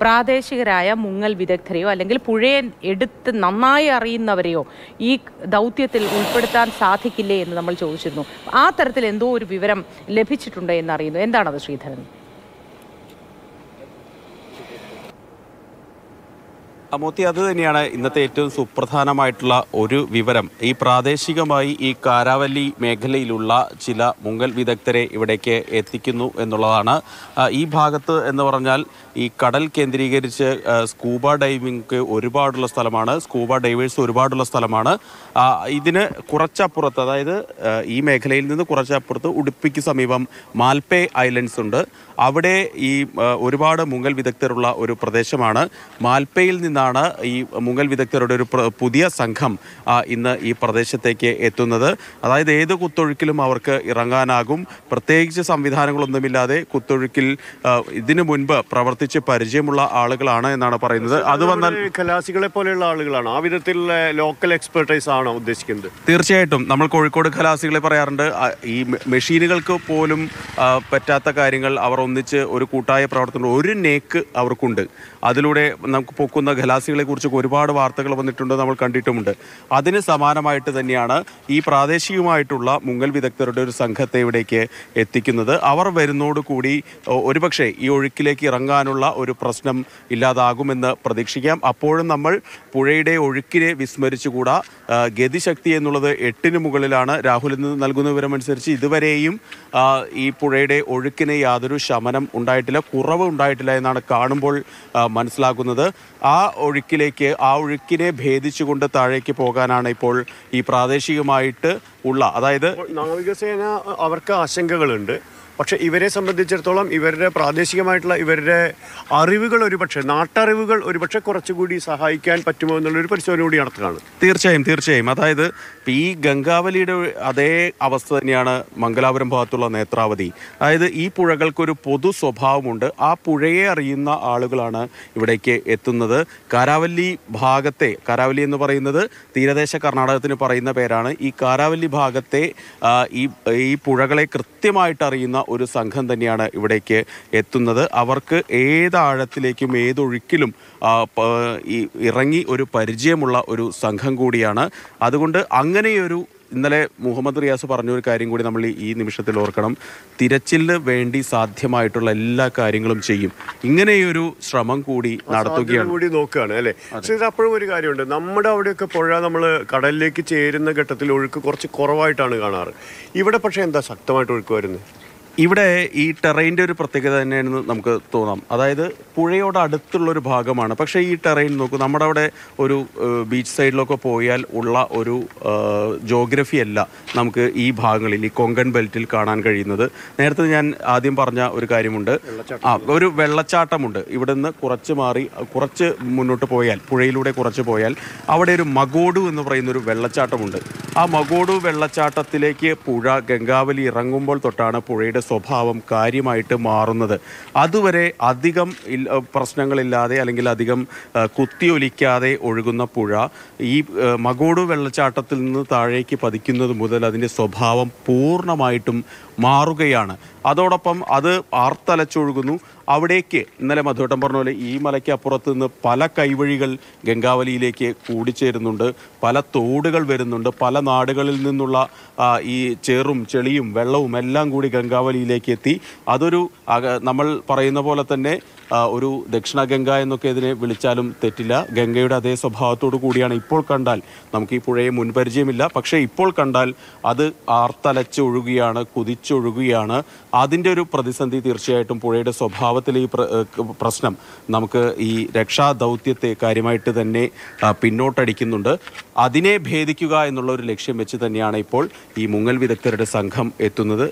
പ്രാദേശികരായ മുങ്ങൽ വിദഗ്ധരെയോ അല്ലെങ്കിൽ പുഴയെ എടുത്ത് നന്നായി അറിയുന്നവരെയോ ഈ ദൗത്യത്തിൽ ഉൾപ്പെടുത്താൻ സാധിക്കില്ലേ എന്ന് നമ്മൾ ചോദിച്ചിരുന്നു ആ തരത്തിൽ എന്തോ ഒരു വിവരം ലഭിച്ചിട്ടുണ്ട് എന്നറിയുന്നു എന്താണത് ശ്രീധരൻ മോത്തി അത് തന്നെയാണ് ഇന്നത്തെ ഏറ്റവും സുപ്രധാനമായിട്ടുള്ള ഒരു വിവരം ഈ പ്രാദേശികമായി ഈ കാരാവല്ലി മേഖലയിലുള്ള ചില മുങ്ങൽ വിദഗ്ധരെ ഇവിടേക്ക് എത്തിക്കുന്നു എന്നുള്ളതാണ് ഈ ഭാഗത്ത് എന്ന് പറഞ്ഞാൽ ഈ കടൽ കേന്ദ്രീകരിച്ച് സ്കൂബ ഡൈവിംഗ് ഒരുപാടുള്ള സ്ഥലമാണ് സ്കൂബ ഡൈവേഴ്സ് ഒരുപാടുള്ള സ്ഥലമാണ് ഇതിന് കുറച്ചപ്പുറത്ത് അതായത് ഈ മേഖലയിൽ നിന്ന് കുറച്ചപ്പുറത്ത് ഉടുപ്പിക്ക് സമീപം മാൽപേ ഐലൻഡ്സ് ഉണ്ട് അവിടെ ഈ ഒരുപാട് മുങ്ങൽ വിദഗ്ധരുള്ള ഒരു പ്രദേശമാണ് മാൽപ്പയിൽ നിന്നാണ് നിന്നാണ് ഈ മുങ്ങൽ വിദഗ്ധരുടെ ഒരു പുതിയ സംഘം ഇന്ന് ഈ പ്രദേശത്തേക്ക് എത്തുന്നത് അതായത് ഏത് കുത്തൊഴുക്കിലും അവർക്ക് ഇറങ്ങാനാകും പ്രത്യേകിച്ച് സംവിധാനങ്ങളൊന്നുമില്ലാതെ കുത്തൊഴുക്കിൽ ഇതിനു മുൻപ് പ്രവർത്തിച്ച് പരിചയമുള്ള ആളുകളാണ് എന്നാണ് പറയുന്നത് അത് വന്നാൽ കലാസികളെ പോലെയുള്ള ആളുകളാണ് ആ വിധത്തിൽ ലോക്കൽ എക്സ്പെർട്ടൈസ് ആണ് ഉദ്ദേശിക്കുന്നത് തീർച്ചയായിട്ടും നമ്മൾ കോഴിക്കോട് കലാസികളെ പറയാറുണ്ട് ഈ മെഷീനുകൾക്ക് പോലും പറ്റാത്ത കാര്യങ്ങൾ അവർ ഒന്നിച്ച് ഒരു കൂട്ടായ പ്രവർത്തനം ഒരു നേക്ക് അവർക്കുണ്ട് അതിലൂടെ നമുക്ക് പൊക്കുന്ന ഖലാ ഖലാസികളെ കുറിച്ചൊക്കെ ഒരുപാട് വാർത്തകൾ വന്നിട്ടുണ്ട് നമ്മൾ കണ്ടിട്ടുമുണ്ട് അതിന് സമാനമായിട്ട് തന്നെയാണ് ഈ പ്രാദേശികമായിട്ടുള്ള മുങ്ങൽ വിദഗ്ധരുടെ ഒരു സംഘത്തെ ഇവിടേക്ക് എത്തിക്കുന്നത് അവർ കൂടി ഒരുപക്ഷെ ഈ ഒഴുക്കിലേക്ക് ഇറങ്ങാനുള്ള ഒരു പ്രശ്നം ഇല്ലാതാകുമെന്ന് പ്രതീക്ഷിക്കാം അപ്പോഴും നമ്മൾ പുഴയുടെ ഒഴുക്കിനെ വിസ്മരിച്ചുകൂടാ ഗതിശക്തി എന്നുള്ളത് എട്ടിന് മുകളിലാണ് രാഹുൽ നൽകുന്ന വിവരമനുസരിച്ച് ഇതുവരെയും ഈ പുഴയുടെ ഒഴുക്കിന് യാതൊരു ശമനം ഉണ്ടായിട്ടില്ല കുറവ് ഉണ്ടായിട്ടില്ല എന്നാണ് കാണുമ്പോൾ മനസ്സിലാക്കുന്നത് ആ ഒഴുക്കിലേക്ക് ആ ഒഴുക്കിനെ ഭേദിച്ചുകൊണ്ട് താഴേക്ക് പോകാനാണ് ഇപ്പോൾ ഈ പ്രാദേശികമായിട്ട് ഉള്ള അതായത് നാവികസേന അവർക്ക് ആശങ്കകളുണ്ട് പക്ഷേ ഇവരെ സംബന്ധിച്ചിടത്തോളം ഇവരുടെ പ്രാദേശികമായിട്ടുള്ള ഇവരുടെ അറിവുകൾ ഒരുപക്ഷെ നാട്ടറിവുകൾ ഒരുപക്ഷെ കുറച്ചുകൂടി സഹായിക്കാൻ പറ്റുമോ എന്നുള്ളൊരു പരിശോധന കൂടി നടത്തുകയാണ് തീർച്ചയായും തീർച്ചയായും അതായത് ഈ ഗംഗാവലിയുടെ അതേ അവസ്ഥ തന്നെയാണ് മംഗലാപുരം ഭാഗത്തുള്ള നേത്രാവതി അതായത് ഈ പുഴകൾക്കൊരു പൊതു സ്വഭാവമുണ്ട് ആ പുഴയെ അറിയുന്ന ആളുകളാണ് ഇവിടേക്ക് എത്തുന്നത് കാരാവല്ലി ഭാഗത്തെ കാരാവല്ലി എന്ന് പറയുന്നത് തീരദേശ കർണാടകത്തിന് പറയുന്ന പേരാണ് ഈ കാരാവല്ലി ഭാഗത്തെ ഈ ഈ പുഴകളെ കൃത്യമായിട്ട് അറിയുന്ന ഒരു സംഘം തന്നെയാണ് ഇവിടേക്ക് എത്തുന്നത് അവർക്ക് ഏത് ആഴത്തിലേക്കും ഏതൊഴുക്കിലും ഇറങ്ങി ഒരു പരിചയമുള്ള ഒരു സംഘം കൂടിയാണ് അതുകൊണ്ട് അങ്ങനെയൊരു ഇന്നലെ മുഹമ്മദ് റിയാസ് പറഞ്ഞ ഒരു കാര്യം കൂടി നമ്മൾ ഈ നിമിഷത്തിൽ ഓർക്കണം തിരച്ചിലിന് വേണ്ടി സാധ്യമായിട്ടുള്ള എല്ലാ കാര്യങ്ങളും ചെയ്യും ഇങ്ങനെയൊരു ശ്രമം കൂടി നടത്തുകയാണ് കൂടി നോക്കുകയാണ് അല്ലേ പക്ഷേ ഇത് അപ്പോഴും ഒരു കാര്യമുണ്ട് നമ്മുടെ അവിടെയൊക്കെ പുഴ നമ്മൾ കടലിലേക്ക് ചേരുന്ന ഘട്ടത്തിൽ ഒഴുക്ക് കുറച്ച് കുറവായിട്ടാണ് കാണാറ് ഇവിടെ പക്ഷേ എന്താ ശക്തമായിട്ട് ഒഴുക്ക് വരുന്നത് ഇവിടെ ഈ ടെറൈൻ്റെ ഒരു പ്രത്യേകത തന്നെയാണെന്ന് നമുക്ക് തോന്നാം അതായത് പുഴയോട് അടുത്തുള്ളൊരു ഭാഗമാണ് പക്ഷേ ഈ ടെറൈൻ നോക്കൂ നമ്മുടെ അവിടെ ഒരു ബീച്ച് സൈഡിലൊക്കെ പോയാൽ ഉള്ള ഒരു ജോഗ്രഫി അല്ല നമുക്ക് ഈ ഭാഗങ്ങളിൽ ഈ കൊങ്കൺ ബെൽറ്റിൽ കാണാൻ കഴിയുന്നത് നേരത്തെ ഞാൻ ആദ്യം പറഞ്ഞ ഒരു കാര്യമുണ്ട് ആ ഒരു വെള്ളച്ചാട്ടമുണ്ട് ഇവിടെ നിന്ന് കുറച്ച് മാറി കുറച്ച് മുന്നോട്ട് പോയാൽ പുഴയിലൂടെ കുറച്ച് പോയാൽ അവിടെ ഒരു മഗോഡു എന്ന് പറയുന്ന ഒരു വെള്ളച്ചാട്ടമുണ്ട് ആ മകോടു വെള്ളച്ചാട്ടത്തിലേക്ക് പുഴ ഗംഗാവലി ഇറങ്ങുമ്പോൾ തൊട്ടാണ് പുഴയുടെ സ്വഭാവം കാര്യമായിട്ട് മാറുന്നത് അതുവരെ അധികം പ്രശ്നങ്ങളില്ലാതെ അല്ലെങ്കിൽ അധികം കുത്തിയൊലിക്കാതെ ഒഴുകുന്ന പുഴ ഈ മകോടു വെള്ളച്ചാട്ടത്തിൽ നിന്ന് താഴേക്ക് പതിക്കുന്നത് മുതൽ അതിൻ്റെ സ്വഭാവം പൂർണ്ണമായിട്ടും മാറുകയാണ് അതോടൊപ്പം അത് ആർത്തലച്ചൊഴുകുന്നു അവിടേക്ക് ഇന്നലെ മധുവട്ടം പറഞ്ഞ പോലെ ഈ മലയ്ക്ക് അപ്പുറത്ത് നിന്ന് പല കൈവഴികൾ ഗംഗാവലിയിലേക്ക് കൂടിച്ചേരുന്നുണ്ട് പല തോടുകൾ വരുന്നുണ്ട് പല നാടുകളിൽ നിന്നുള്ള ഈ ചെറും ചെളിയും വെള്ളവും എല്ലാം കൂടി ഗംഗാവലിയിലേക്ക് എത്തി അതൊരു നമ്മൾ പറയുന്ന പോലെ തന്നെ ഒരു ദക്ഷിണ ഗംഗ എന്നൊക്കെ ഇതിനെ വിളിച്ചാലും തെറ്റില്ല ഗംഗയുടെ അതേ സ്വഭാവത്തോടു കൂടിയാണ് ഇപ്പോൾ കണ്ടാൽ നമുക്ക് ഈ പുഴയെ മുൻപരിചയമില്ല പക്ഷേ ഇപ്പോൾ കണ്ടാൽ അത് ആർത്തലച്ചൊഴുകുകയാണ് കുതിച്ചൊഴുകുകയാണ് അതിൻ്റെ ഒരു പ്രതിസന്ധി തീർച്ചയായിട്ടും പുഴയുടെ സ്വഭാവത്തിലെ ഈ പ്രശ്നം നമുക്ക് ഈ രക്ഷാദൗത്യത്തെ കാര്യമായിട്ട് തന്നെ പിന്നോട്ടടിക്കുന്നുണ്ട് അതിനെ ഭേദിക്കുക എന്നുള്ള ഒരു ലക്ഷ്യം വെച്ച് തന്നെയാണ് ഇപ്പോൾ ഈ മുങ്ങൽ വിദഗ്ധരുടെ സംഘം എത്തുന്നത്